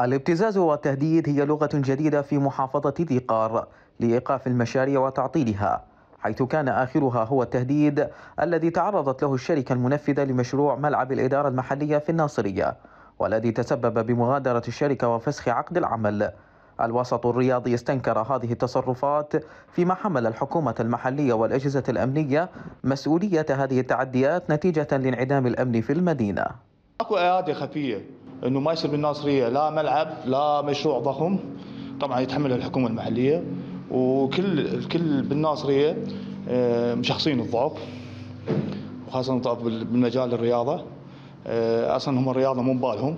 الابتزاز والتهديد هي لغة جديدة في محافظة قار لإيقاف المشاريع وتعطيلها حيث كان آخرها هو التهديد الذي تعرضت له الشركة المنفذة لمشروع ملعب الإدارة المحلية في الناصرية والذي تسبب بمغادرة الشركة وفسخ عقد العمل الوسط الرياضي استنكر هذه التصرفات فيما حمل الحكومة المحلية والأجهزة الأمنية مسؤولية هذه التعديات نتيجة لانعدام الأمن في المدينة أكو أيادي خفية انه ما يصير بالناصريه لا ملعب لا مشروع ضخم طبعا يتحمله الحكومه المحليه وكل الكل بالناصريه آه، مشخصين الضعف وخاصه الضعف بالمجال الرياضه آه، اصلا هم الرياضه مو ببالهم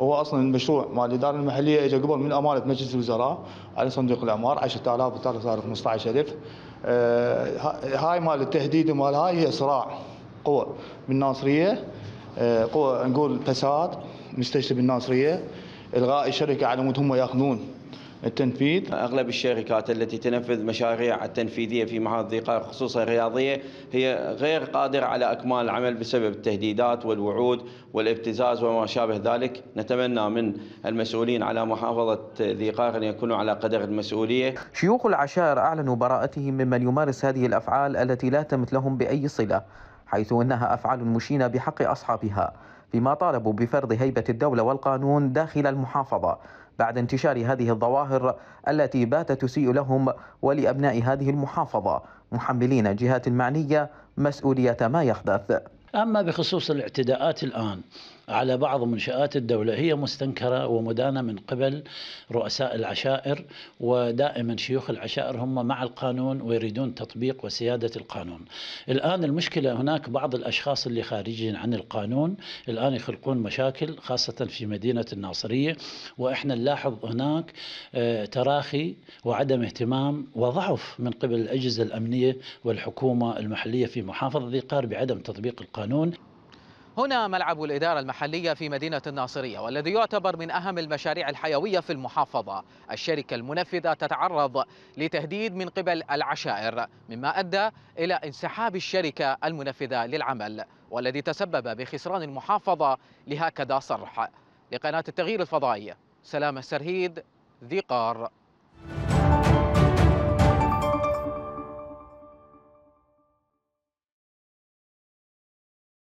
هو اصلا المشروع مال الاداره المحليه اجى قبل من امانه مجلس الوزراء على صندوق الاعمار 10000 15000 آه، هاي مال التهديد ومال هاي هي صراع قوى بالناصريه آه، قوة نقول فساد مستشفى بالناصرية إلغاء الشركة على مود هم ياخذون التنفيذ اغلب الشركات التي تنفذ مشاريع التنفيذيه في محافظه ذي قار خصوصا الرياضيه هي غير قادره على اكمال العمل بسبب التهديدات والوعود والابتزاز وما شابه ذلك نتمنى من المسؤولين على محافظه ذي قار ان يكونوا على قدر المسؤوليه شيوخ العشائر اعلنوا براءتهم ممن يمارس هذه الافعال التي لا تمت لهم باي صله حيث انها افعال مشينه بحق اصحابها فيما طالبوا بفرض هيبه الدوله والقانون داخل المحافظه بعد انتشار هذه الظواهر التي باتت تسيء لهم ولابناء هذه المحافظه محملين الجهات المعنيه مسؤوليه ما يحدث اما بخصوص الاعتداءات الان على بعض منشآت الدولة هي مستنكرة ومدانة من قبل رؤساء العشائر ودائما شيوخ العشائر هم مع القانون ويريدون تطبيق وسيادة القانون الآن المشكلة هناك بعض الأشخاص اللي خارجين عن القانون الآن يخلقون مشاكل خاصة في مدينة الناصرية وإحنا نلاحظ هناك آه، تراخي وعدم اهتمام وضعف من قبل الأجهزة الأمنية والحكومة المحلية في محافظة ذي قار بعدم تطبيق القانون هنا ملعب الإدارة المحلية في مدينة الناصرية والذي يعتبر من أهم المشاريع الحيوية في المحافظة الشركة المنفذة تتعرض لتهديد من قبل العشائر مما أدى إلى انسحاب الشركة المنفذة للعمل والذي تسبب بخسران المحافظة لهكذا صرح لقناة التغيير الفضائي سلام السرهيد ذي قار